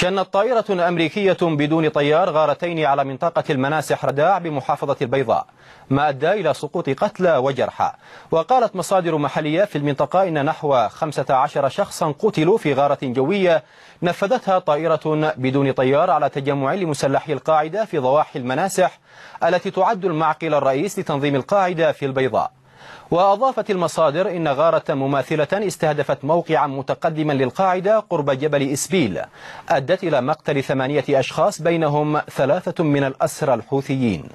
شنت طائرة أمريكية بدون طيار غارتين على منطقة المناسح رداع بمحافظة البيضاء ما أدى إلى سقوط قتلى وجرحى وقالت مصادر محلية في المنطقة إن نحو 15 شخصا قتلوا في غارة جوية نفذتها طائرة بدون طيار على تجمع لمسلحي القاعدة في ضواحي المناسح التي تعد المعقل الرئيس لتنظيم القاعدة في البيضاء وأضافت المصادر إن غارة مماثلة استهدفت موقعا متقدما للقاعدة قرب جبل إسبيل أدت إلى مقتل ثمانية أشخاص بينهم ثلاثة من الأسرى الحوثيين